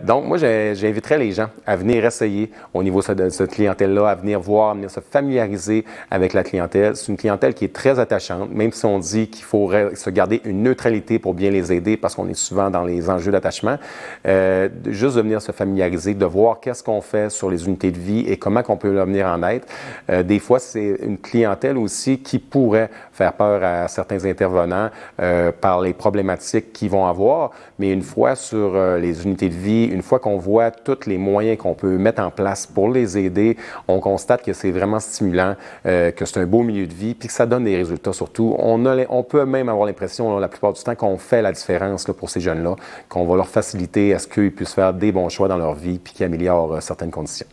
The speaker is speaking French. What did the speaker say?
Donc, moi, j'inviterais les gens à venir essayer au niveau de cette clientèle-là, à venir voir, à venir se familiariser avec la clientèle. C'est une clientèle qui est très attachante, même si on dit qu'il faut se garder une neutralité pour bien les aider parce qu'on est souvent dans les enjeux d'attachement. Euh, juste de venir se familiariser, de voir qu'est-ce qu'on fait sur les unités de vie et comment qu'on peut leur venir en aide. Euh, des fois, c'est une clientèle aussi qui pourrait faire peur à certains intervenants euh, par les problématiques qu'ils vont avoir, mais une fois sur euh, les unités de vie, une fois qu'on voit tous les moyens qu'on peut mettre en place pour les aider, on constate que c'est vraiment stimulant, euh, que c'est un beau milieu de vie, puis que ça donne des résultats surtout. On, peut même avoir l'impression, la plupart du temps, qu'on fait la différence pour ces jeunes-là, qu'on va leur faciliter à ce qu'ils puissent faire des bons choix dans leur vie, puis qu'ils améliorent euh, certaines conditions.